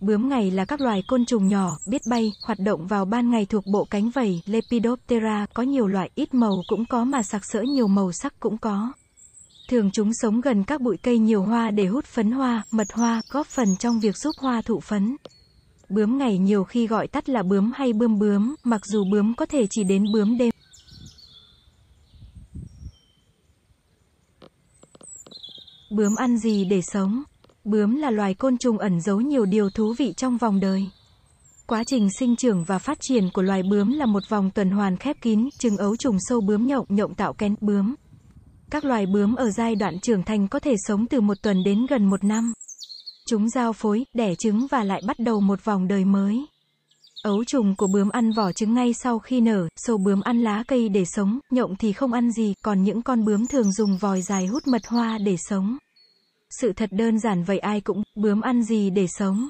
bướm ngày là các loài côn trùng nhỏ, biết bay, hoạt động vào ban ngày thuộc bộ cánh vầy, Lepidoptera, có nhiều loại ít màu cũng có mà sặc sỡ nhiều màu sắc cũng có. Thường chúng sống gần các bụi cây nhiều hoa để hút phấn hoa, mật hoa, góp phần trong việc giúp hoa thụ phấn. Bướm ngày nhiều khi gọi tắt là bướm hay bươm bướm, mặc dù bướm có thể chỉ đến bướm đêm. Bướm ăn gì để sống? Bướm là loài côn trùng ẩn giấu nhiều điều thú vị trong vòng đời. Quá trình sinh trưởng và phát triển của loài bướm là một vòng tuần hoàn khép kín, trứng ấu trùng sâu bướm nhộng, nhộng tạo kén bướm. Các loài bướm ở giai đoạn trưởng thành có thể sống từ một tuần đến gần một năm. Chúng giao phối, đẻ trứng và lại bắt đầu một vòng đời mới. Ấu trùng của bướm ăn vỏ trứng ngay sau khi nở, sâu bướm ăn lá cây để sống, nhộng thì không ăn gì, còn những con bướm thường dùng vòi dài hút mật hoa để sống sự thật đơn giản vậy ai cũng bướm ăn gì để sống